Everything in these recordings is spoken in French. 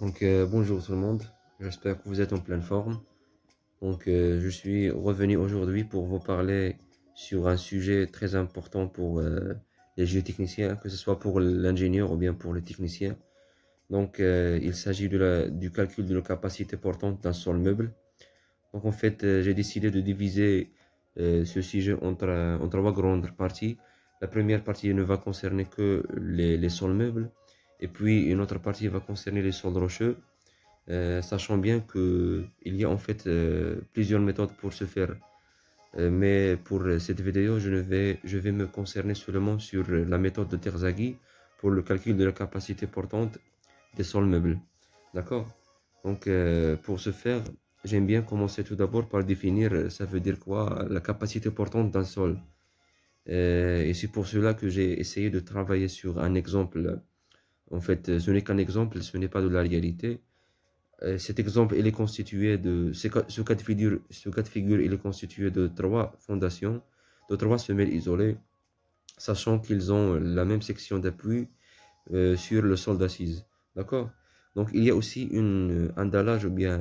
Donc euh, bonjour tout le monde, j'espère que vous êtes en pleine forme. Donc euh, je suis revenu aujourd'hui pour vous parler sur un sujet très important pour euh, les géotechniciens, que ce soit pour l'ingénieur ou bien pour le technicien. Donc il s'agit du calcul de la capacité portante d'un sol meuble. Donc en fait j'ai décidé de diviser ce sujet en trois grandes parties. La première partie ne va concerner que les sols meubles. Et puis une autre partie va concerner les sols rocheux, euh, sachant bien que il y a en fait euh, plusieurs méthodes pour se faire. Euh, mais pour cette vidéo, je, ne vais, je vais me concerner seulement sur la méthode de Terzaghi pour le calcul de la capacité portante des sols meubles. D'accord Donc pour ce faire, j'aime bien commencer tout d'abord par définir ça veut dire quoi la capacité portante d'un sol. et c'est pour cela que j'ai essayé de travailler sur un exemple en fait, euh, ce n'est qu'un exemple, ce n'est pas de la réalité. Euh, cet exemple, il est constitué de ce cas de figure, ce cas de il est constitué de trois fondations, de trois semelles isolées, sachant qu'ils ont la même section d'appui euh, sur le sol d'assise. D'accord Donc, il y a aussi une, un dallage ou bien,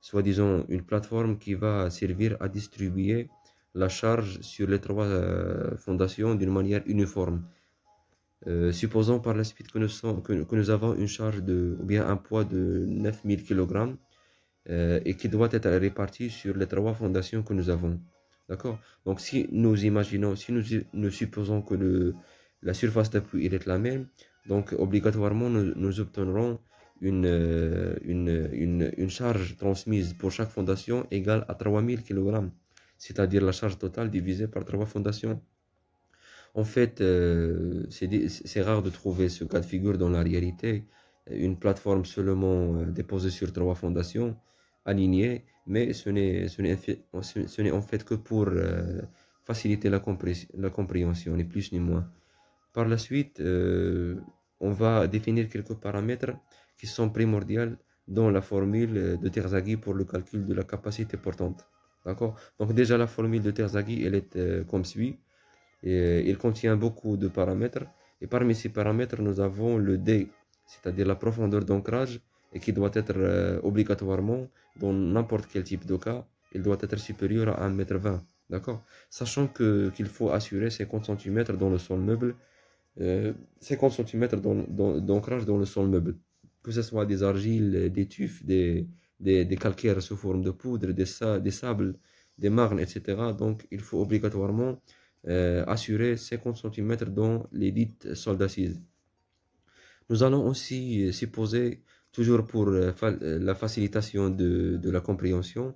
soi-disant, une plateforme qui va servir à distribuer la charge sur les trois fondations d'une manière uniforme. Euh, supposons par la suite que nous, avons une charge de, ou bien un poids de 9000 kg euh, et qui doit être réparti sur les trois fondations que nous avons. D'accord Donc si nous imaginons, si nous, supposons que la surface d'appui est la même, donc obligatoirement nous, nous euh, une, une, charge transmise pour chaque fondation égale à 3000 kg, c'est-à-dire la charge totale divisée par trois fondations. En fait, euh, c'est rare de trouver ce cas de figure dans la réalité. Une plateforme seulement euh, déposée sur trois fondations, alignées, mais ce n'est en fait que pour euh, faciliter la, la, compréhension, ni plus ni moins. Par la suite, on va définir quelques paramètres qui sont primordiaux dans la formule de Terzaghi pour le calcul de la capacité portante. D'accord Donc déjà la formule de Terzaghi, elle est comme suit. Euh, il contient beaucoup de paramètres. Et parmi ces paramètres, nous avons le D, c'est-à-dire la profondeur d'ancrage, et qui doit être euh, obligatoirement, dans n'importe quel type de cas, il doit être supérieur à 1m20. D'accord Sachant que qu'il faut assurer 50 cm dans le sol meuble, 50 euh, cm d'ancrage dans, le sol meuble. Que ce soit des argiles, des tufs, des, des, calcaires sous forme de poudre, des, des sables, des marnes, etc. Donc il faut obligatoirement euh, assurer 50 cm dans les dites sols d'assises. Nous allons aussi euh, supposer, toujours pour euh, la facilitation de, la compréhension,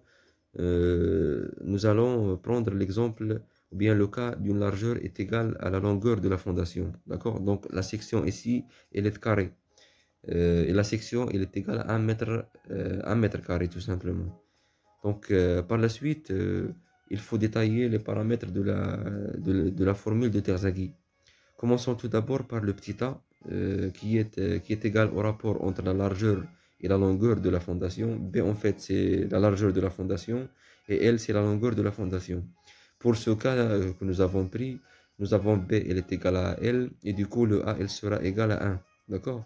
nous allons prendre l'exemple ou bien le cas d'une largeur est égale à la longueur de la fondation. D'accord Donc la section ici, elle est carrée. et la section, elle est égale à 1 mètre, 1 mètre carré tout simplement. Donc par la suite, il faut détailler les paramètres de la, de, la formule de Terzaghi. Commençons tout d'abord par le petit a euh, qui, est, euh, qui est égal au rapport entre la largeur et la longueur de la fondation. B en fait c'est la largeur de la fondation et L c'est la longueur de la fondation. Pour ce cas euh, que nous avons pris, nous avons B elle est égale à L et du coup le A elle sera égal à 1. D'accord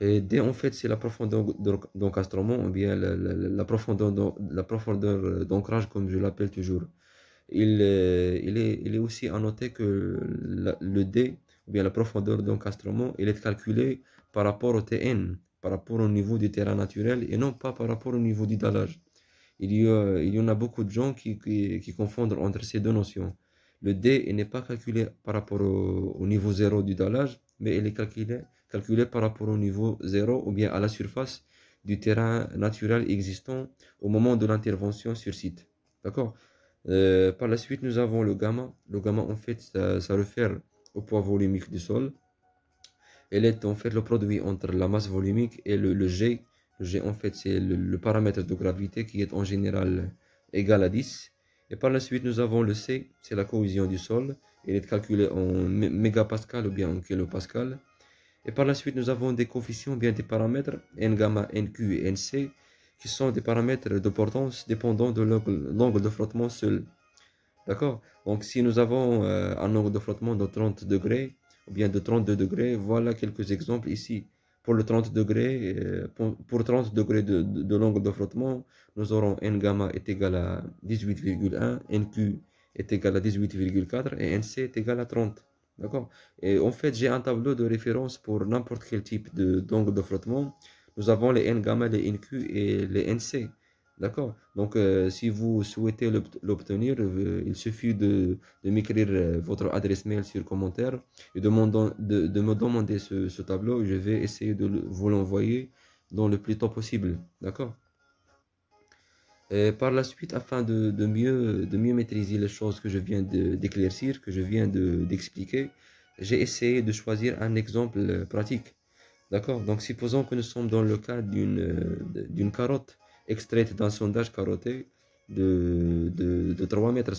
et D, en fait, c'est la profondeur d'encastrement, ou bien la, profondeur, la profondeur euh, d'ancrage, comme je l'appelle toujours. Il, il, est, il est aussi à noter que le D, ou bien la profondeur d'encastrement, il est calculé par rapport au TN, par rapport au niveau du terrain naturel, et non pas par rapport au niveau du dallage. Il y, il y en a beaucoup de gens qui, qui, confondent entre ces deux notions. Le D n'est pas calculé par rapport au, au niveau zéro du dallage, mais il est calculé calculé par rapport au niveau 0 ou bien à la surface du terrain naturel existant au moment de l'intervention sur site. D'accord euh, Par la suite, nous avons le gamma. Le gamma, en fait, ça, ça réfère au poids volumique du sol. Elle est en fait le produit entre la masse volumique et le, G. Le G, en fait, c'est le, paramètre de gravité qui est en général égal à 10. Et par la suite, nous avons le C, c'est la cohésion du sol. Elle est calculée en mégapascal ou bien en kilopascal. Et par la suite, nous avons des coefficients, bien des paramètres, n gamma, nq et nc, qui sont des paramètres de portance dépendant de l'angle de frottement seul. D'accord Donc si nous avons euh, un angle de frottement de 30 degrés, ou bien de 32 degrés, voilà quelques exemples ici. Pour le 30 degrés, euh, pour, 30 degrés de, de, de l'angle de frottement, nous aurons n gamma est égal à 18,1, nq est égal à 18,4 et nc est égal à 30. D'accord Et en fait, j'ai un tableau de référence pour n'importe quel type d'angle de, de frottement. Nous avons les N gamma, les NQ et les NC. D'accord Donc, euh, si vous souhaitez l'obtenir, euh, il suffit de, m'écrire euh, votre adresse mail sur commentaire et de, de, me demander ce, tableau. Je vais essayer de vous l'envoyer dans le plus tôt possible. D'accord euh, par la suite, afin de, mieux, de mieux maîtriser les choses que je viens d'éclaircir, que je viens d'expliquer, j'ai essayé de choisir un exemple euh, pratique. D'accord Donc, supposons que nous sommes dans le cas d'une euh, carotte extraite d'un sondage carotté de, de, 3 mètres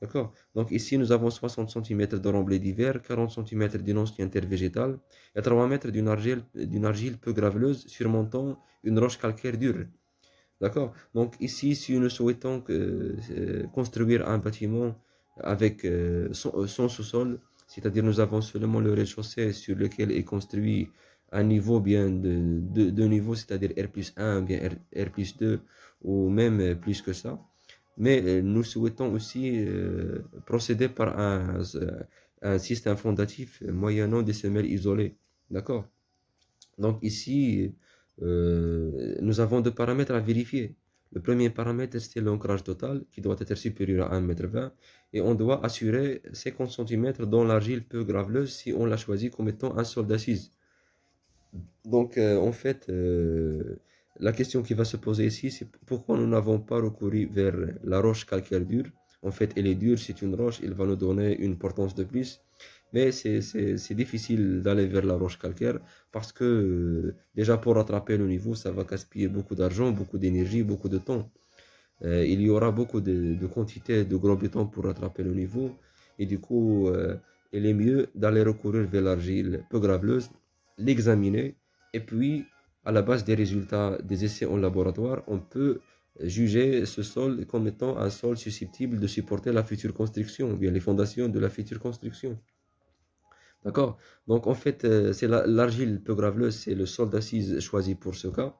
D'accord Donc, ici, nous avons 60 cm de remblai d'hiver, 40 cm d'une ancienne intervégétale végétale et 3 mètres d'une argile, argile peu graveleuse surmontant une roche calcaire dure. D'accord Donc ici, si nous souhaitons euh, construire un bâtiment avec euh, euh, son, sous-sol, c'est-à-dire nous avons seulement le rez-de-chaussée sur lequel est construit un niveau bien de, de, niveau, c'est-à-dire R 1, bien R, plus 2, ou même plus que ça. Mais nous souhaitons aussi procéder par un, un système fondatif moyennant des semelles isolées. D'accord Donc ici, euh, nous avons deux paramètres à vérifier. Le premier paramètre, c'est l'ancrage total qui doit être supérieur à 1,20 m et on doit assurer 50 cm dans l'argile peu graveleuse si on l'a choisit comme étant un sol d'assise. Donc euh, en fait, euh, la question qui va se poser ici, c'est pourquoi nous n'avons pas recouru vers la roche calcaire dure. En fait, elle est dure, c'est une roche, elle va nous donner une portance de plus mais c'est difficile d'aller vers la roche calcaire parce que euh, déjà pour rattraper le niveau, ça va gaspiller beaucoup d'argent, beaucoup d'énergie, beaucoup de temps. Euh, il y aura beaucoup de, quantités de gros béton pour rattraper le niveau et du coup, euh, il est mieux d'aller recourir vers l'argile peu graveleuse, l'examiner et puis à la base des résultats des essais en laboratoire, on peut juger ce sol comme étant un sol susceptible de supporter la future construction, bien les fondations de la future construction. D'accord Donc en fait, euh, c'est l'argile peu graveleuse, c'est le sol d'assise choisi pour ce cas.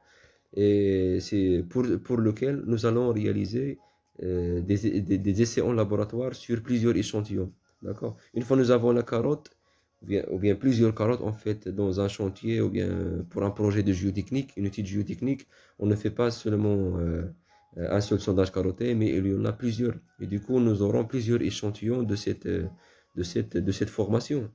Et c'est pour, lequel nous allons réaliser euh, des, essais en laboratoire sur plusieurs échantillons. D'accord Une fois nous avons la carotte, ou bien, plusieurs carottes en fait dans un chantier, ou bien pour un projet de géotechnique, une étude géotechnique, on ne fait pas seulement euh, un seul sondage carotté, mais il y en a plusieurs. Et du coup, nous aurons plusieurs échantillons de cette, de de cette formation.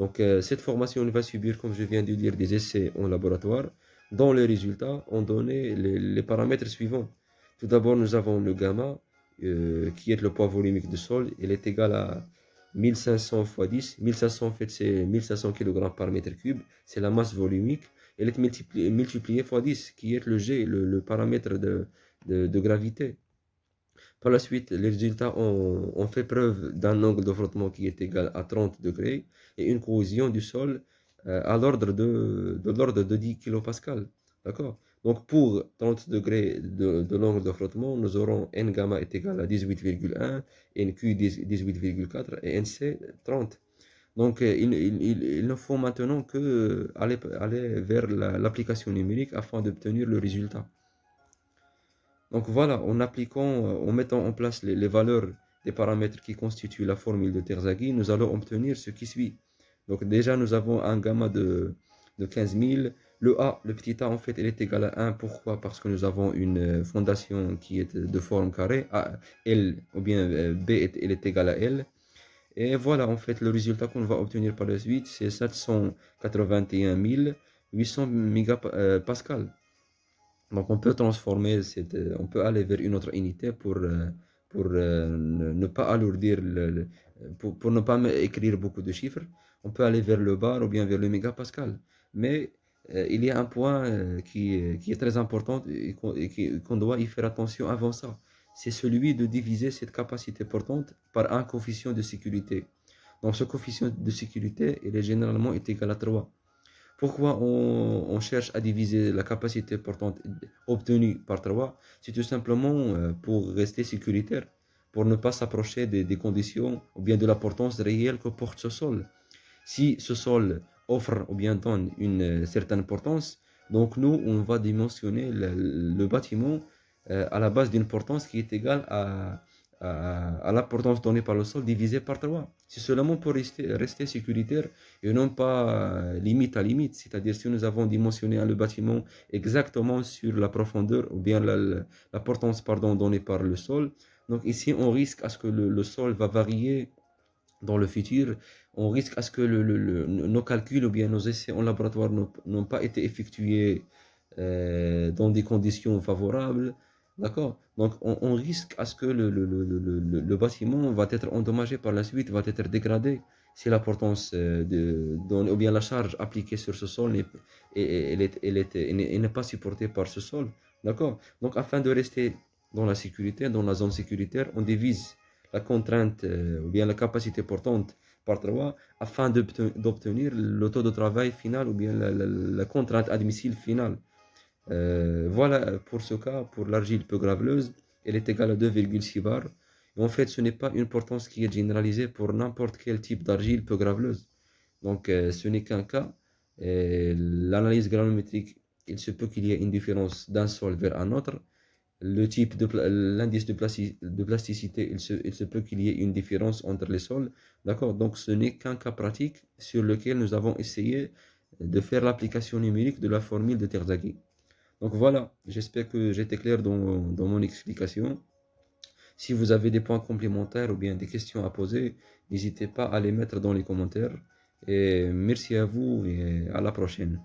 Donc euh, cette formation va subir, comme je viens de dire, des essais en laboratoire dont les résultats ont donné les, paramètres suivants. Tout d'abord, nous avons le gamma, euh, qui est le poids volumique du sol. Il est égal à 1500 fois 10. 1500, en fait, c'est 1500 kg par mètre cube. C'est la masse volumique. Elle est multipliée, fois 10, qui est le G, le, paramètre de gravité. Par la suite, les résultats ont, fait preuve d'un angle de frottement qui est égal à 30 degrés et une cohésion du sol euh, à l'ordre de, l'ordre de 10 kPa. D'accord Donc pour 30 degrés de, l'angle de frottement, nous aurons N gamma est égal à 18,1, NQ 18,4 et NC 30. Donc, euh, il, ne faut maintenant que euh, aller, vers l'application numérique afin d'obtenir le résultat. Donc voilà, en appliquant, euh, en mettant en place les, valeurs des paramètres qui constituent la formule de Terzaghi, nous allons obtenir ce qui suit. Donc déjà, nous avons un gamma de, 15 000. Le A, le petit a, en fait, il est égal à 1. Pourquoi Parce que nous avons une euh, fondation qui est de forme carrée. A, L, ou bien euh, B, est, elle est égale à L. Et voilà, en fait, le résultat qu'on va obtenir par la suite, c'est 781 800 MPa. Donc on peut transformer, on peut aller vers une autre unité pour, euh, euh, pour ne pas alourdir, pour, ne pas écrire beaucoup de chiffres. On peut aller vers le bar ou bien vers le mégapascal. Mais euh, il y a un point qui, est très important et qu'on doit y faire attention avant ça. C'est celui de diviser cette capacité portante par un coefficient de sécurité. Donc ce coefficient de sécurité, il est généralement égal à 3. Pourquoi on, cherche à diviser la capacité portante obtenue par 3 C'est tout simplement euh, pour rester sécuritaire, pour ne pas s'approcher des, conditions ou bien de la portance réelle que porte ce sol. Si ce sol offre ou bien donne une euh, certaine portance, donc nous, on va dimensionner le, le bâtiment euh, à la base d'une portance qui est égale à, à, la l'importance donnée par le sol divisé par 3. C'est seulement pour rester, sécuritaire et non pas euh, limite à limite, c'est-à-dire si nous avons dimensionné le bâtiment exactement sur la profondeur ou bien l'importance pardon, donnée par le sol, donc ici on risque à ce que le, sol va varier dans le futur, on risque à ce que nos calculs ou bien nos essais en laboratoire n'ont pas été effectués euh, dans des conditions favorables. D'accord donc on, risque à ce que le, bâtiment va être endommagé par la suite, va être dégradé si l'importance euh, de, ou bien la charge appliquée sur ce sol n'est pas supportée par ce sol. D'accord Donc afin de rester dans la sécurité, dans la zone sécuritaire, on divise la contrainte euh, ou bien la capacité portante par trois afin d'obtenir le taux de travail final ou bien la, la contrainte admissible finale. Euh, voilà pour ce cas, pour l'argile peu graveleuse, elle est égale à 2,6 bar. en fait, ce n'est pas une portance qui est généralisée pour n'importe quel type d'argile peu graveleuse. Donc, euh, ce n'est qu'un cas. L'analyse granométrique, il se peut qu'il y ait une différence d'un sol vers un autre. Le type de l'indice de, plasticité, se, il se peut qu'il y ait une différence entre les sols. D'accord Donc, ce n'est qu'un cas pratique sur lequel nous avons essayé de faire l'application numérique de la formule de Terzaghi. Donc voilà, j'espère que j'étais clair dans, dans, mon explication. Si vous avez des points complémentaires ou bien des questions à poser, n'hésitez pas à les mettre dans les commentaires. Et merci à vous et à la prochaine.